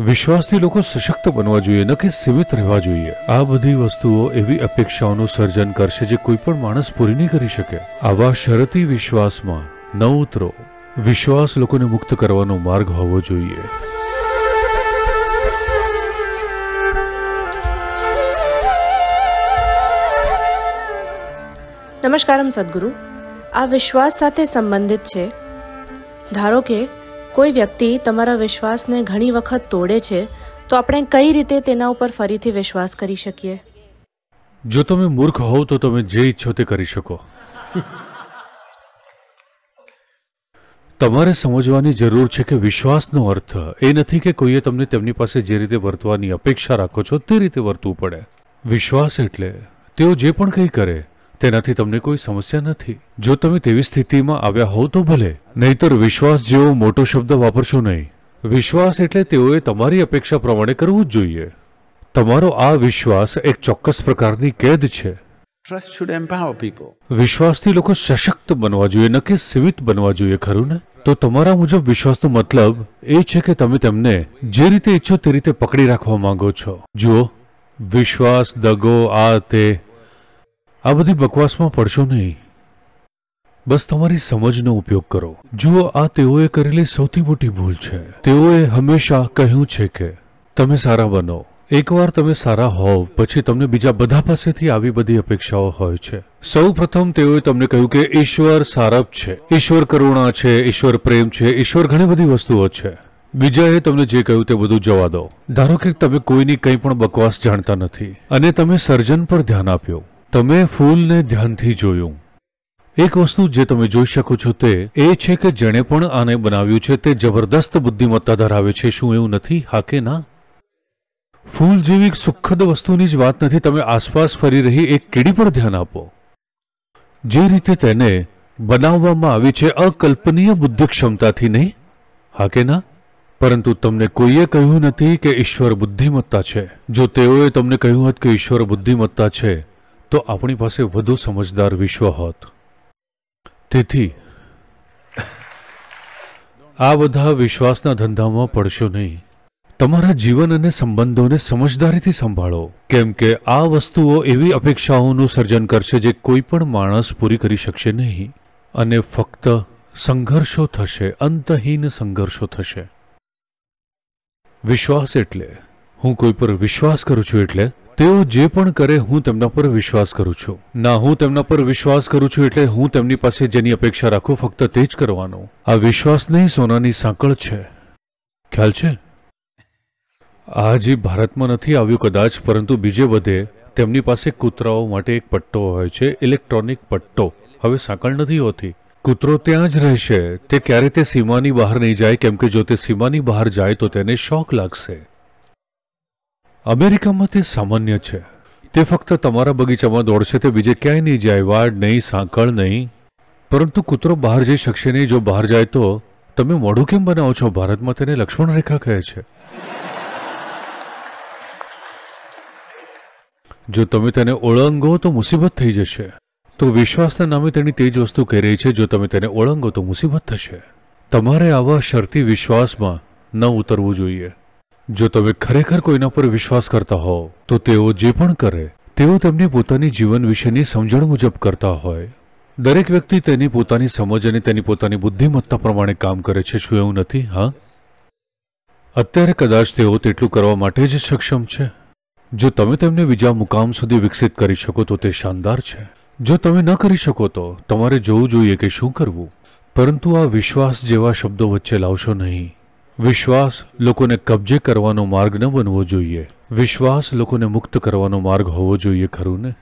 વિશ્વાસથી લોકો સશક્ત બનવા જોઈએ ન કે સીમિત રહેવા જોઈએ આ બધી વસ્તુઓ એવી અપેક્ષાઓનું સર્જન કરશે જે કોઈ પણ માણસ પૂરી નહીં કરી શકે આવા શરતી વિશ્વાસમાં ન ઉતરો વિશ્વાસ લોકોને મુક્ત કરવાનો માર્ગ હોવો જોઈએ નમસ્કારમ સદગુરુ આ વિશ્વાસ સાથે સંબંધિત છે ધારો કે કોઈ વ્યક્તિ તમારા વિશ્વાસને ઘણી વખત તોડે છે તો આપણે કઈ રીતે તેના ઉપર ફરીથી વિશ્વાસ કરી શકીએ જો તમે મૂર્ખ હોવ તો તમે જે ઈચ્છો તે કરી શકો તમારે સમજવાની જરૂર છે કે વિશ્વાસનો અર્થ એ નથી કે કોઈએ તમને તેમની પાસે જે રીતે વર્તવાની અપેક્ષા રાખો છો તે રીતે વર્તવું પડે વિશ્વાસ એટલે તેઓ જે પણ કંઈ કરે તેનાથી તમને કોઈ સમસ્યા નથી જો તમે તેવી સ્થિતિમાં આવ્યા હોવ તો ભલે નહીતર વિશ્વાસ જેવો મોટો શબ્દ વાપરશો નહીં વિશ્વાસ એટલે તેઓએ તમારી અપેક્ષા પ્રમાણે કરવું જ જોઈએ તમારો આ વિશ્વાસ એક ચોક્કસ પ્રકારની કેદ છે ટ્રસ્ટ શુડ એમ્પાવર પીપલ વિશ્વાસથી લોકો સશક્ત બનવા જોઈએ ન કે સીમિત બનવા જોઈએ ખરું ને તો તમારા મુજબ વિશ્વાસનો મતલબ એ છે કે તમે તેમને જે રીતે ઈચ્છો તે રીતે પકડી રાખવા માંગો છો જુઓ વિશ્વાસ દગો આ તે આ બધી બકવાસમાં પડશો નહીં બસ તમારી સમજનો ઉપયોગ કરો જુઓ આ તેઓએ કરેલી સૌથી મોટી ભૂલ છે તેઓએ હંમેશા કહ્યું છે કે તમે સારા બનો એકવાર તમે સારા હોવ પછી તમને બીજા બધા પાસેથી આવી બધી અપેક્ષાઓ હોય છે સૌ પ્રથમ તેઓએ તમને કહ્યું કે ઈશ્વર સારપ છે ઈશ્વર કરુણા છે ઈશ્વર પ્રેમ છે ઈશ્વર ઘણી બધી વસ્તુઓ છે બીજાએ તમને જે કહ્યું તે બધું જવા દો ધારો કે તમે કોઈની કંઈ પણ બકવાસ જાણતા નથી અને તમે સર્જન પર ધ્યાન આપ્યું તમે ફૂલને ધ્યાનથી જોયું એક વસ્તુ જે તમે જોઈ શકો છો તે એ છે કે જેણે પણ આને બનાવ્યું છે તે જબરદસ્ત બુદ્ધિમત્તા ધરાવે છે શું એવું નથી હા કે ના ફૂલ જેવી સુખદ વસ્તુની જ વાત નથી તમે આસપાસ ફરી રહી એક કીડી પર ધ્યાન આપો જે રીતે તેને બનાવવામાં આવી છે અકલ્પનીય બુદ્ધિ ક્ષમતાથી નહીં હા કે ના પરંતુ તમને કોઈએ કહ્યું નથી કે ઈશ્વર બુદ્ધિમત્તા છે જો તેઓએ તમને કહ્યું હોત કે ઈશ્વર બુદ્ધિમત્તા છે તો આપણી પાસે વધુ સમજદાર વિશ્વ હોત તેથી આ બધા વિશ્વાસના ધંધામાં પડશો નહીં તમારા જીવન અને સંબંધોને સમજદારીથી સંભાળો કેમ કે આ વસ્તુઓ એવી અપેક્ષાઓનું સર્જન કરશે જે કોઈ પણ માણસ પૂરી કરી શકશે નહીં અને ફક્ત સંઘર્ષો થશે અંતહીન સંઘર્ષો થશે વિશ્વાસ એટલે હું કોઈ પર વિશ્વાસ કરું છું એટલે તેઓ જે પણ કરે હું તેમના પર વિશ્વાસ કરું છું ના હું તેમના પર વિશ્વાસ કરું છું એટલે હું તેમની પાસે જેની અપેક્ષા રાખું ફક્ત તે જ કરવાનો આ વિશ્વાસ નહીં સોનાની સાંકળ છે ખ્યાલ છે આ જે ભારતમાં નથી આવ્યું કદાચ પરંતુ બીજે બધે તેમની પાસે કૂતરાઓ માટે એક પટ્ટો હોય છે ઇલેક્ટ્રોનિક પટ્ટો હવે સાંકળ નથી હોતી કૂતરો ત્યાં જ રહેશે તે ક્યારે તે સીમાની બહાર નહીં જાય કેમ કે જો તે સીમાની બહાર જાય તો તેને શોખ લાગશે અમેરિકામાં તે સામાન્ય છે તે ફક્ત તમારા બગીચામાં દોડશે તે બીજે ક્યાંય નહીં જાય વાડ નહીં સાંકળ નહીં પરંતુ કૂતરો બહાર જઈ શકશે નહીં જો બહાર જાય તો તમે મોઢું કેમ બનાવો છો ભારતમાં તેને લક્ષ્મણ રેખા કહે છે જો તમે તેને ઓળંગો તો મુસીબત થઈ જશે તો વિશ્વાસના નામે તેની તે જ વસ્તુ કહી રહી છે જો તમે તેને ઓળંગો તો મુસીબત થશે તમારે આવા શરતી વિશ્વાસમાં ન ઉતરવું જોઈએ જો તમે ખરેખર કોઈના પર વિશ્વાસ કરતા હો તો તેઓ જે પણ કરે તેઓ તેમની પોતાની જીવન વિશેની સમજણ મુજબ કરતા હોય દરેક વ્યક્તિ તેની પોતાની સમજ અને તેની પોતાની બુદ્ધિમત્તા પ્રમાણે કામ કરે છે શું એવું નથી હા અત્યારે કદાચ તેઓ તેટલું કરવા માટે જ સક્ષમ છે જો તમે તેમને બીજા મુકામ સુધી વિકસિત કરી શકો તો તે શાનદાર છે જો તમે ન કરી શકો તો તમારે જોવું જોઈએ કે શું કરવું પરંતુ આ વિશ્વાસ જેવા શબ્દો વચ્ચે લાવશો નહીં વિશ્વાસ લોકોને કબજે કરવાનો માર્ગ ન બનવો જોઈએ વિશ્વાસ લોકોને મુક્ત કરવાનો માર્ગ હોવો જોઈએ ખરું ને